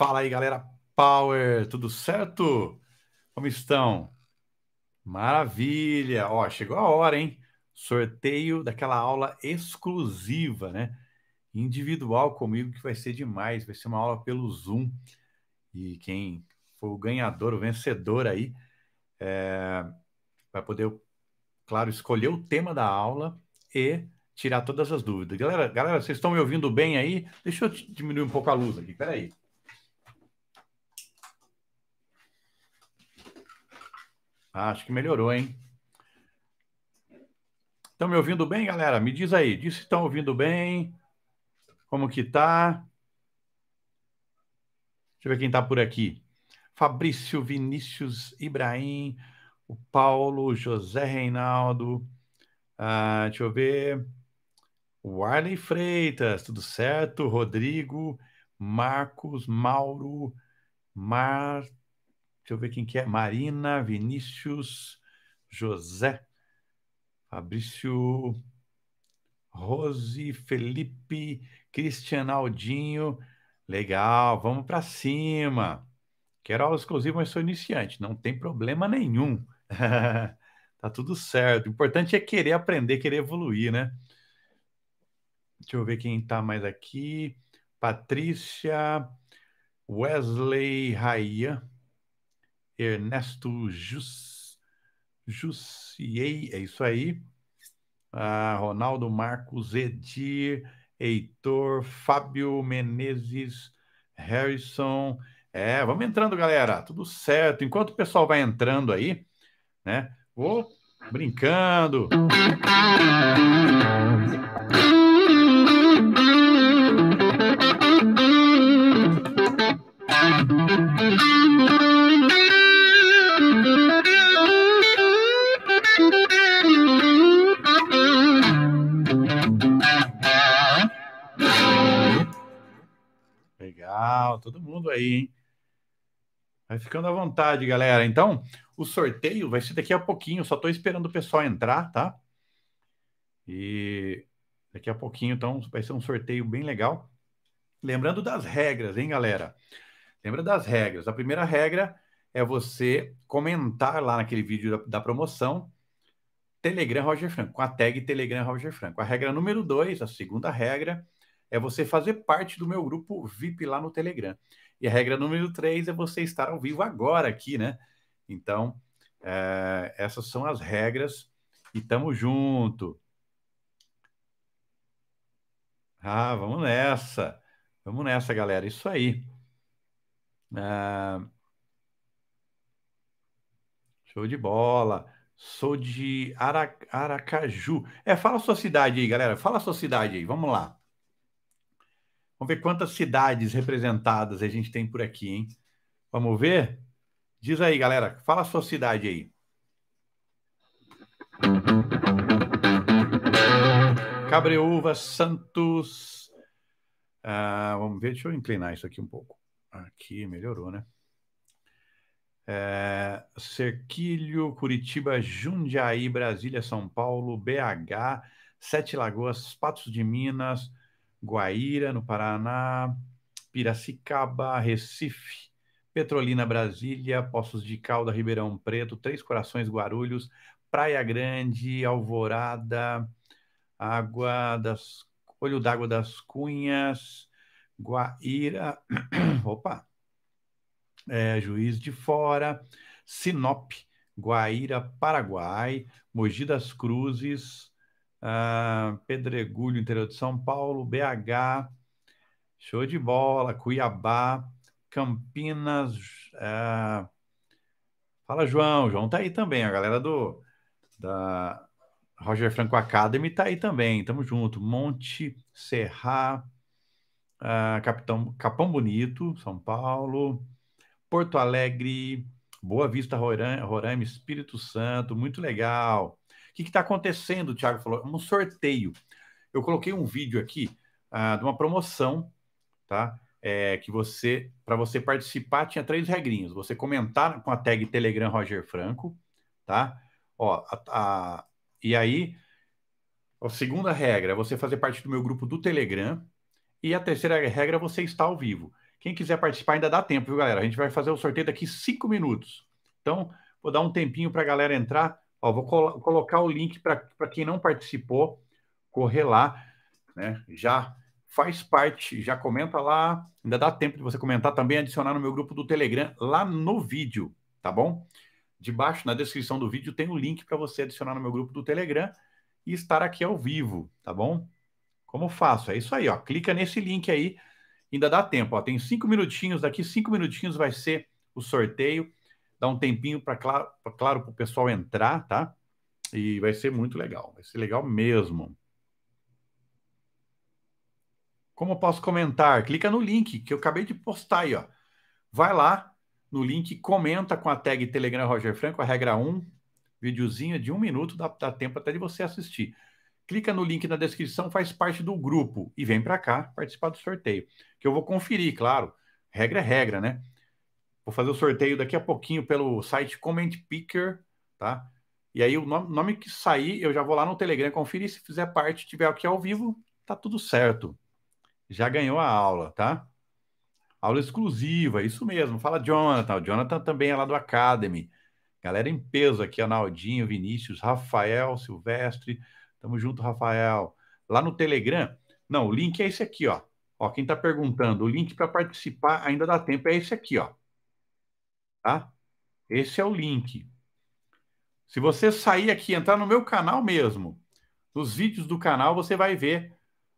Fala aí, galera Power, tudo certo? Como estão? Maravilha! Ó, chegou a hora, hein? Sorteio daquela aula exclusiva, né? Individual comigo, que vai ser demais. Vai ser uma aula pelo Zoom. E quem for o ganhador, o vencedor aí, é... vai poder, claro, escolher o tema da aula e tirar todas as dúvidas. Galera, galera, vocês estão me ouvindo bem aí? Deixa eu diminuir um pouco a luz aqui, peraí. Ah, acho que melhorou, hein? Estão me ouvindo bem, galera? Me diz aí, diz se estão ouvindo bem, como que tá? Deixa eu ver quem tá por aqui. Fabrício, Vinícius, Ibrahim, o Paulo, José Reinaldo, ah, deixa eu ver, o Arley Freitas, tudo certo? Rodrigo, Marcos, Mauro, Marta, Deixa eu ver quem que é. Marina, Vinícius, José, Fabrício, Rose, Felipe, Cristian Aldinho. Legal, vamos para cima. Quero aula exclusiva, mas sou iniciante. Não tem problema nenhum. tá tudo certo. O importante é querer aprender, querer evoluir, né? Deixa eu ver quem tá mais aqui. Patrícia, Wesley, Raia. Ernesto Jus, Jussiei, é isso aí. Ah, Ronaldo Marcos, Edir, Heitor, Fábio Menezes, Harrison. É, vamos entrando, galera. Tudo certo. Enquanto o pessoal vai entrando aí, né? Vou brincando. todo mundo aí, hein? Vai ficando à vontade, galera. Então, o sorteio vai ser daqui a pouquinho. Só estou esperando o pessoal entrar, tá? E daqui a pouquinho, então, vai ser um sorteio bem legal. Lembrando das regras, hein, galera? Lembra das regras. A primeira regra é você comentar lá naquele vídeo da, da promoção Telegram Roger Franco, com a tag Telegram Roger Franco. A regra número dois, a segunda regra, é você fazer parte do meu grupo VIP lá no Telegram. E a regra número 3 é você estar ao vivo agora aqui, né? Então, é, essas são as regras e tamo junto. Ah, vamos nessa. Vamos nessa, galera. Isso aí. Ah, show de bola. Sou de Ara, Aracaju. É, fala a sua cidade aí, galera. Fala a sua cidade aí. Vamos lá. Vamos ver quantas cidades representadas a gente tem por aqui, hein? Vamos ver? Diz aí, galera. Fala a sua cidade aí. Cabreúva, Santos. Ah, vamos ver, deixa eu inclinar isso aqui um pouco. Aqui, melhorou, né? É, Cerquilho, Curitiba, Jundiaí, Brasília, São Paulo, BH, Sete Lagoas, Patos de Minas, Guaíra, no Paraná, Piracicaba, Recife, Petrolina, Brasília, Poços de Calda, Ribeirão Preto, Três Corações, Guarulhos, Praia Grande, Alvorada, Água das Olho d'Água das Cunhas, Guaíra, opa, é, Juiz de Fora, Sinop, Guaíra, Paraguai, Mogi das Cruzes, uh, Pedregulho, interior de São Paulo, BH, show de bola, Cuiabá, Campinas. Uh, fala, João. João tá aí também, a galera do da Roger Franco Academy tá aí também, tamo junto. Monte Serra, uh, Capitão, Capão Bonito, São Paulo, Porto Alegre. Boa Vista, Roraima, Espírito Santo, muito legal. O que está acontecendo? O Thiago falou, é um sorteio. Eu coloquei um vídeo aqui ah, de uma promoção, tá? É, que você, para você participar, tinha três regrinhas. Você comentar com a tag Telegram Roger Franco, tá? Ó, a, a, e aí, a segunda regra é você fazer parte do meu grupo do Telegram. E a terceira regra é você estar ao vivo. Quem quiser participar ainda dá tempo, viu, galera? A gente vai fazer o sorteio daqui cinco minutos. Então, vou dar um tempinho para a galera entrar. Ó, vou col colocar o link para quem não participou, correr lá, né? Já faz parte, já comenta lá. Ainda dá tempo de você comentar também, adicionar no meu grupo do Telegram lá no vídeo, tá bom? Debaixo na descrição do vídeo tem o um link para você adicionar no meu grupo do Telegram e estar aqui ao vivo, tá bom? Como faço? É isso aí, ó. Clica nesse link aí, ainda dá tempo, ó. Tem cinco minutinhos, daqui cinco minutinhos vai ser o sorteio dar um tempinho para, claro, para o pessoal entrar, tá? E vai ser muito legal, vai ser legal mesmo. Como eu posso comentar? Clica no link que eu acabei de postar aí, ó. Vai lá no link, comenta com a tag Telegram Roger Franco, a regra 1, videozinho de um minuto, dá, dá tempo até de você assistir. Clica no link na descrição, faz parte do grupo e vem para cá participar do sorteio. Que eu vou conferir, claro. Regra é regra, né? Vou fazer o sorteio daqui a pouquinho pelo site Comment Picker, tá? E aí o nome, nome que sair, eu já vou lá no Telegram conferir. Se fizer parte, tiver aqui ao vivo, tá tudo certo. Já ganhou a aula, tá? Aula exclusiva, isso mesmo. Fala Jonathan. O Jonathan também é lá do Academy. Galera em peso aqui, Analdinho, Vinícius, Rafael, Silvestre. Tamo junto, Rafael. Lá no Telegram. Não, o link é esse aqui, ó. Ó, quem tá perguntando, o link para participar ainda dá tempo é esse aqui, ó tá? Esse é o link. Se você sair aqui, entrar no meu canal mesmo, nos vídeos do canal, você vai ver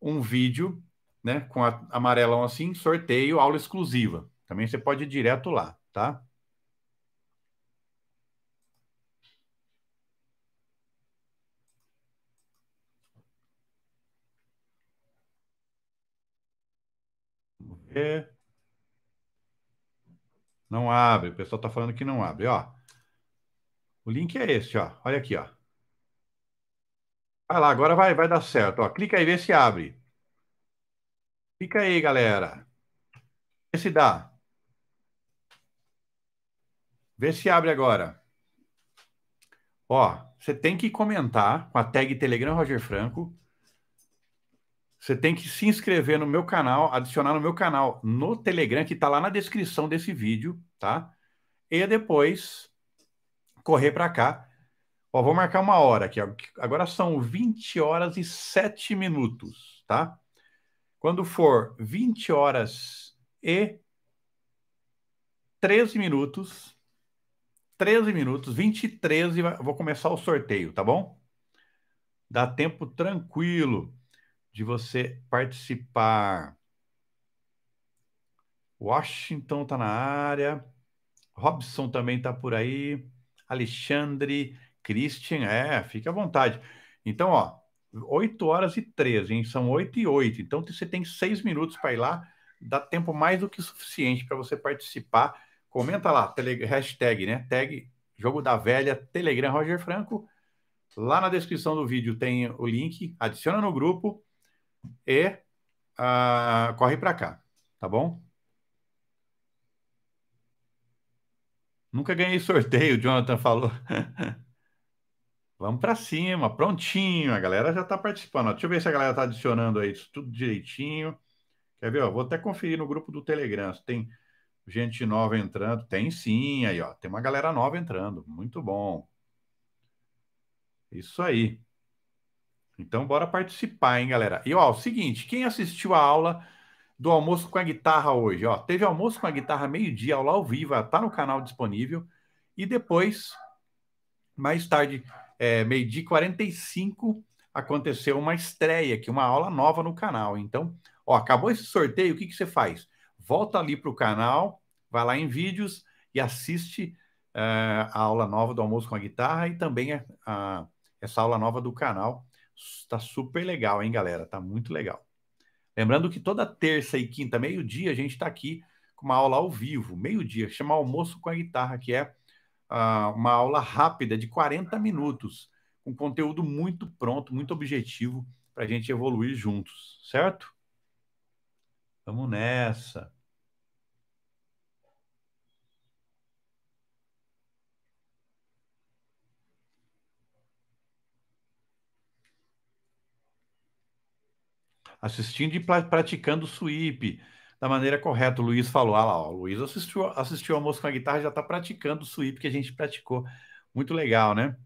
um vídeo, né, com a, amarelão assim, sorteio, aula exclusiva. Também você pode ir direto lá, tá? Vamos ver. Não abre. O pessoal está falando que não abre. Ó, o link é esse. Ó, olha aqui. Ó. Vai lá, agora vai, vai dar certo. Ó, clica aí, vê se abre. Clica aí, galera. Vê se dá. Vê se abre agora. Ó, você tem que comentar com a tag Telegram Roger Franco você tem que se inscrever no meu canal, adicionar no meu canal no Telegram, que está lá na descrição desse vídeo, tá? E depois correr para cá. Ó, vou marcar uma hora aqui. Agora são 20 horas e 7 minutos, tá? Quando for 20 horas e 13 minutos, 13 minutos, 20 e 13, vou começar o sorteio, tá bom? Dá tempo tranquilo de você participar. Washington está na área. Robson também está por aí. Alexandre, Christian, é, fique à vontade. Então, ó, 8 horas e 13, hein? São 8 e 8. Então, você tem seis minutos para ir lá. Dá tempo mais do que suficiente para você participar. Comenta lá, hashtag, né? Tag Jogo da Velha, Telegram Roger Franco. Lá na descrição do vídeo tem o link. Adiciona no grupo e uh, corre para cá, tá bom? Nunca ganhei sorteio, o Jonathan falou. Vamos para cima, prontinho. A galera já está participando. deixa eu ver se a galera está adicionando aí isso tudo direitinho. Quer ver? vou até conferir no grupo do Telegram. Se tem gente nova entrando. Tem sim, aí, ó. Tem uma galera nova entrando. Muito bom. Isso aí. Então, bora participar, hein, galera? E ó, o seguinte: quem assistiu a aula do almoço com a guitarra hoje, ó, teve almoço com a guitarra meio-dia, aula ao vivo, tá no canal disponível. E depois, mais tarde, é, meio-dia e 45, aconteceu uma estreia aqui, uma aula nova no canal. Então, ó, acabou esse sorteio, o que, que você faz? Volta ali para o canal, vai lá em vídeos e assiste uh, a aula nova do almoço com a guitarra e também a, a essa aula nova do canal Tá super legal, hein, galera? Tá muito legal. Lembrando que toda terça e quinta, meio-dia, a gente está aqui com uma aula ao vivo, meio-dia, chama Almoço com a Guitarra, que é uh, uma aula rápida de 40 minutos, com conteúdo muito pronto, muito objetivo, para a gente evoluir juntos, certo? Vamos nessa. assistindo e pra, praticando sweep da maneira correta. O Luiz falou, ah lá, ó, o Luiz assistiu, assistiu o almoço com a guitarra já está praticando o sweep que a gente praticou. Muito legal, né?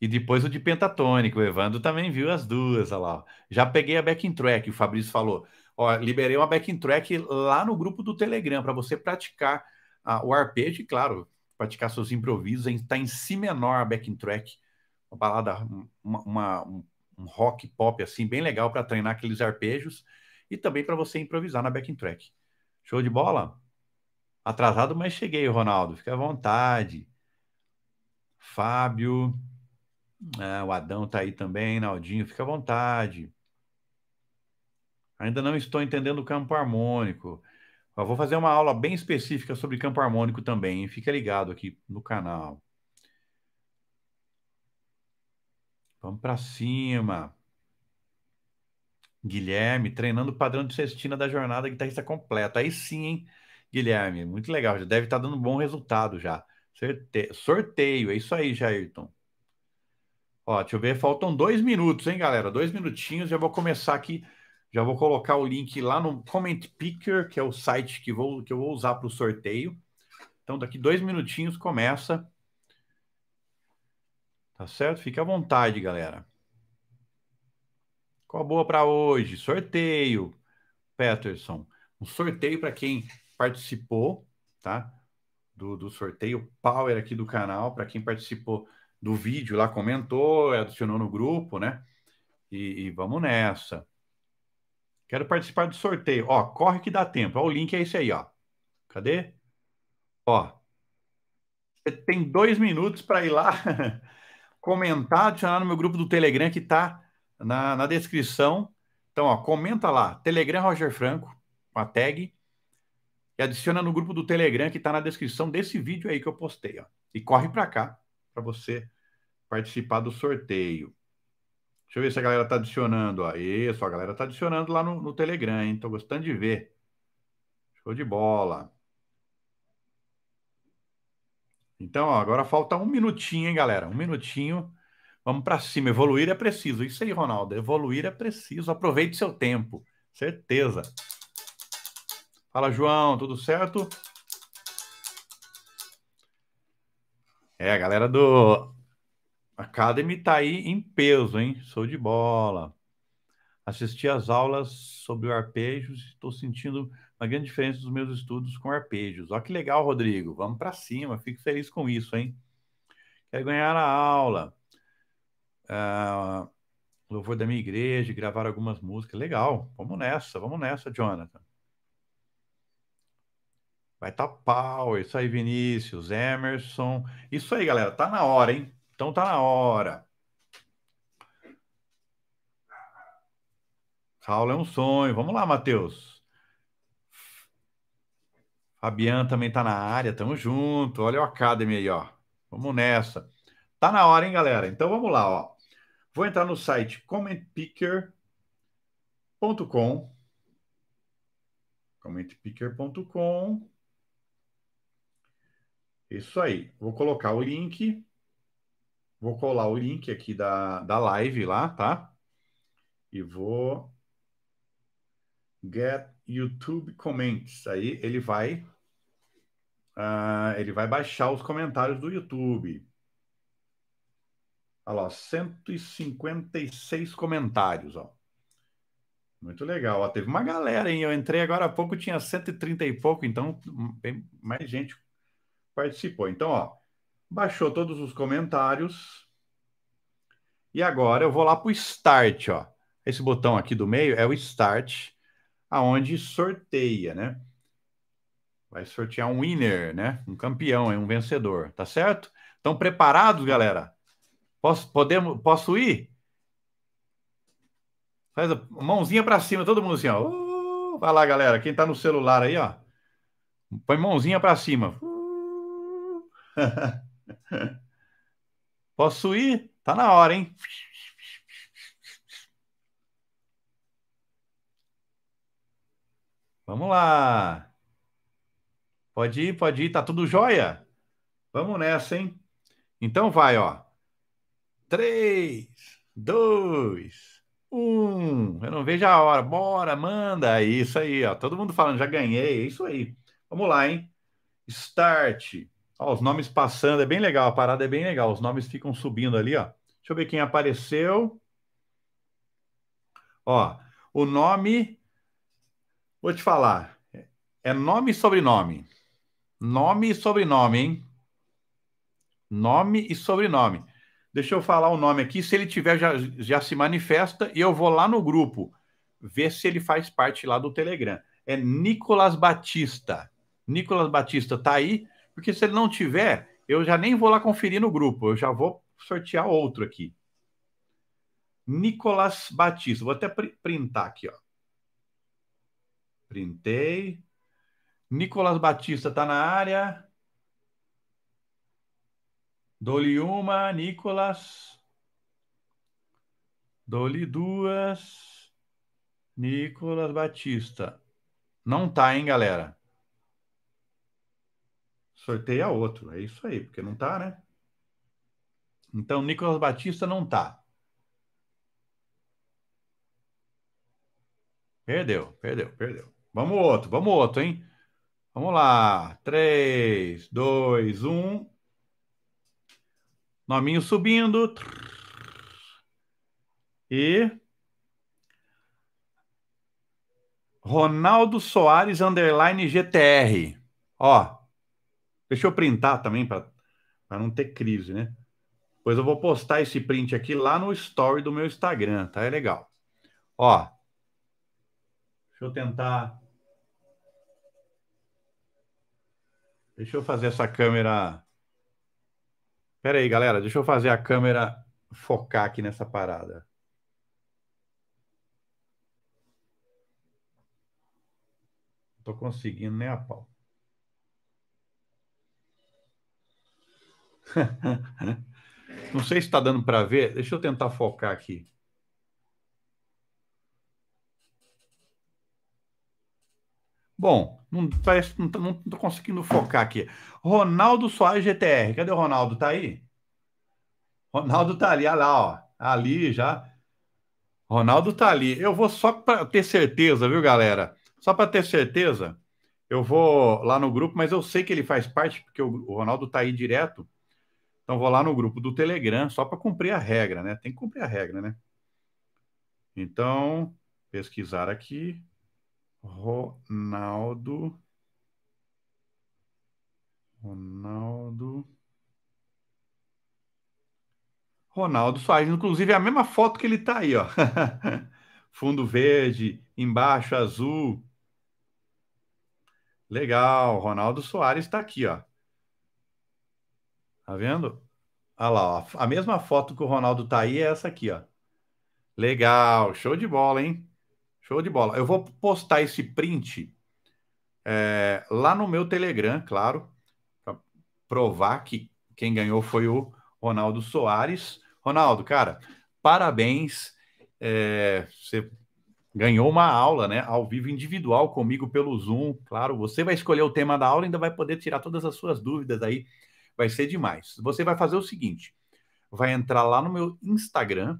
E depois o de pentatônico, o Evandro também viu as duas, olha lá. Já peguei a backing track, o Fabrício falou. Ó, liberei uma backing track lá no grupo do Telegram para você praticar ah, o arpejo e, claro, praticar seus improvisos. Está em si menor a backing track, uma balada, uma, uma, um um rock pop assim bem legal para treinar aqueles arpejos e também para você improvisar na backing track. Show de bola? Atrasado, mas cheguei, Ronaldo. Fica à vontade. Fábio, ah, o Adão tá aí também, Naldinho, fica à vontade. Ainda não estou entendendo o campo harmônico. Eu vou fazer uma aula bem específica sobre campo harmônico também. Fica ligado aqui no canal. Vamos para cima. Guilherme, treinando o padrão de cestina da jornada guitarrista completa. Aí sim, hein, Guilherme? Muito legal. Já deve estar tá dando bom resultado já. Certe... Sorteio, é isso aí, Jairton. Ó, deixa eu ver, faltam dois minutos, hein, galera? Dois minutinhos, já vou começar aqui. Já vou colocar o link lá no Comment Picker, que é o site que, vou, que eu vou usar para o sorteio. Então, daqui dois minutinhos começa. Tá certo? Fique à vontade, galera. Qual a boa para hoje? Sorteio, Peterson. Um sorteio para quem participou, tá? Do, do sorteio Power aqui do canal, para quem participou do vídeo lá, comentou, adicionou no grupo, né? E, e, vamos nessa. Quero participar do sorteio. Ó, corre que dá tempo. Ó, o link é esse aí, ó. Cadê? Ó. Você tem dois minutos para ir lá comentar, adicionar no meu grupo do Telegram que está na, na descrição. Então, ó, comenta lá, Telegram Roger Franco, com a tag, e adiciona no grupo do Telegram que está na descrição desse vídeo aí que eu postei. Ó. E corre para cá para você participar do sorteio. Deixa eu ver se a galera está adicionando. Ó. a galera está adicionando lá no, no Telegram, hein? Estou gostando de ver. Show de bola. Então, ó, agora falta um minutinho, hein, galera? Um minutinho. Vamos para cima. Evoluir é preciso. Isso aí, Ronaldo. Evoluir é preciso. Aproveite seu tempo. Certeza. Fala, João. Tudo certo? É, a galera do Academy tá aí em peso, hein? Sou de bola. Assisti às aulas sobre o arpejo. Estou sentindo uma grande diferença dos meus estudos com arpejos. Olha que legal, Rodrigo. Vamos para cima. Fico feliz com isso, hein? Quer ganhar a aula. Ah, louvor da minha igreja, gravar algumas músicas. Legal. Vamos nessa, vamos nessa, Jonathan. Vai tá pau. Isso aí, Vinícius, Emerson. Isso aí, galera. Tá na hora, hein? Então tá na hora. Essa aula é um sonho. Vamos lá, Matheus. Fabian também tá na área, tamo junto. Olha o Academy aí, ó. Vamos nessa. Tá na hora, hein, galera? Então vamos lá, ó. Vou entrar no site commentpicker.com commentpicker.com Isso aí. Vou colocar o link. Vou colar o link aqui da, da live lá, tá? E vou get YouTube Comments. Aí ele vai uh, ele vai baixar os comentários do YouTube. Olha lá, 156 comentários, ó. Muito legal. Ó, teve uma galera, hein? Eu entrei agora há pouco, tinha 130 e pouco, então hum, bem, mais gente participou. Então, ó, baixou todos os comentários. E agora eu vou lá para o Start, ó. Esse botão aqui do meio é o Start aonde sorteia, né? Vai sortear um winner, né? Um campeão, um vencedor, tá certo? Estão preparados, galera? Posso, podemos, posso ir? Faz a mãozinha para cima, todo mundo assim, ó. Uh, vai lá, galera. Quem tá no celular aí, ó. Põe mãozinha para cima. Uh. posso ir? Tá na hora, hein? Vamos lá. Pode ir, pode ir, tá tudo jóia? Vamos nessa, hein? Então vai, ó. Três, dois, um. Eu não vejo a hora. Bora, manda. É isso aí, ó. Todo mundo falando, já ganhei. É isso aí. Vamos lá, hein? Start. Ó, os nomes passando, é bem legal. A parada é bem legal. Os nomes ficam subindo ali, ó. Deixa eu ver quem apareceu. Ó, o nome Vou te falar. É nome e sobrenome. Nome e sobrenome, hein? Nome e sobrenome. Deixa eu falar o nome aqui. Se ele tiver, já, já se manifesta e eu vou lá no grupo ver se ele faz parte lá do Telegram. É Nicolas Batista. Nicolas Batista tá aí, porque se ele não tiver, eu já nem vou lá conferir no grupo. Eu já vou sortear outro aqui. Nicolas Batista. Vou até printar aqui, ó. Printei. Nicolas Batista está na área. Dou-lhe uma, Nicolas. Dou-lhe duas. Nicolas Batista. Não tá, hein, galera? Sorteia outro. É isso aí, porque não tá, né? Então, Nicolas Batista não tá. Perdeu, perdeu, perdeu. Vamos outro, vamos outro, hein? Vamos lá. 3, 2, 1. Nominho subindo. E. Ronaldo Soares underline GTR. Ó. Deixa eu printar também para não ter crise, né? Pois eu vou postar esse print aqui lá no story do meu Instagram, tá? É legal. Ó. Deixa eu tentar Deixa eu fazer essa câmera. Pera aí, galera. Deixa eu fazer a câmera focar aqui nessa parada. tô conseguindo nem a pau. Não sei se está dando para ver. Deixa eu tentar focar aqui. Bom, não, parece, não, não tô conseguindo focar aqui. Ronaldo Soares GTR. Cadê o Ronaldo? Tá aí? Ronaldo tá ali, olha lá, ó. Ali já. Ronaldo tá ali. Eu vou só para ter certeza, viu, galera? Só para ter certeza, eu vou lá no grupo, mas eu sei que ele faz parte, porque o Ronaldo tá aí direto. Então vou lá no grupo do Telegram, só para cumprir a regra, né? Tem que cumprir a regra, né? Então, pesquisar aqui. Ronaldo. Ronaldo. Ronaldo Soares. Inclusive, é a mesma foto que ele tá aí, ó. Fundo verde, embaixo azul. Legal, Ronaldo Soares está aqui, ó. Tá vendo? Olha lá, ó. a mesma foto que o Ronaldo tá aí é essa aqui, ó. Legal, show de bola, hein? Show de bola. Eu vou postar esse print é, lá no meu Telegram, claro, para provar que quem ganhou foi o Ronaldo Soares. Ronaldo, cara, parabéns. É, você ganhou uma aula, né? Ao vivo individual comigo pelo Zoom. Claro, você vai escolher o tema da aula e ainda vai poder tirar todas as suas dúvidas aí. Vai ser demais. Você vai fazer o seguinte: vai entrar lá no meu Instagram,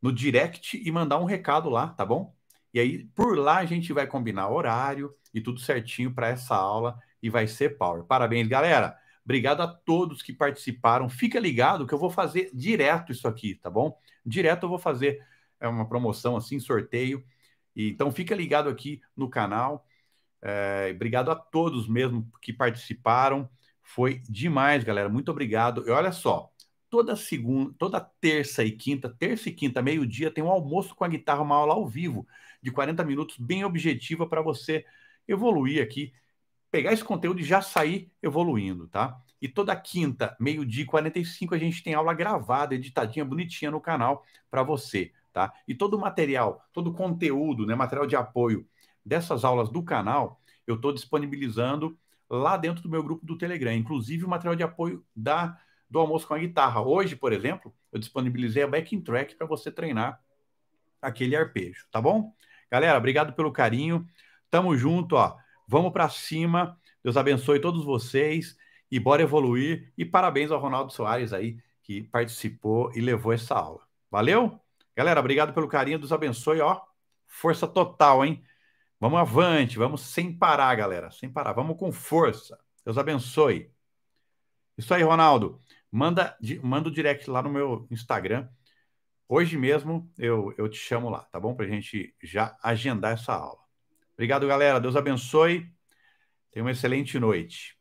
no direct e mandar um recado lá, tá bom? E aí, por lá, a gente vai combinar horário e tudo certinho para essa aula e vai ser power. Parabéns, galera. Obrigado a todos que participaram. Fica ligado que eu vou fazer direto isso aqui, tá bom? Direto eu vou fazer é, uma promoção assim, sorteio. Então, fica ligado aqui no canal. É, obrigado a todos mesmo que participaram. Foi demais, galera. Muito obrigado. E olha só, toda segunda, toda terça e quinta, terça e quinta, meio-dia, tem um almoço com a guitarra, uma aula ao vivo de 40 minutos, bem objetiva para você evoluir aqui, pegar esse conteúdo e já sair evoluindo, tá? E toda quinta, meio-dia e 45, a gente tem aula gravada, editadinha, bonitinha no canal para você, tá? E todo o material, todo o conteúdo, né, material de apoio dessas aulas do canal, eu estou disponibilizando lá dentro do meu grupo do Telegram, inclusive o material de apoio da do almoço com a guitarra. Hoje, por exemplo, eu disponibilizei a backing track para você treinar aquele arpejo, tá bom? Galera, obrigado pelo carinho. Tamo junto, ó. Vamos para cima. Deus abençoe todos vocês e bora evoluir. E parabéns ao Ronaldo Soares aí que participou e levou essa aula. Valeu? Galera, obrigado pelo carinho. Deus abençoe, ó. Força total, hein? Vamos avante, vamos sem parar, galera, sem parar. Vamos com força. Deus abençoe. Isso aí, Ronaldo manda, manda o direct lá no meu Instagram. Hoje mesmo eu, eu te chamo lá, tá bom? Para a gente já agendar essa aula. Obrigado, galera. Deus abençoe. Tenha uma excelente noite.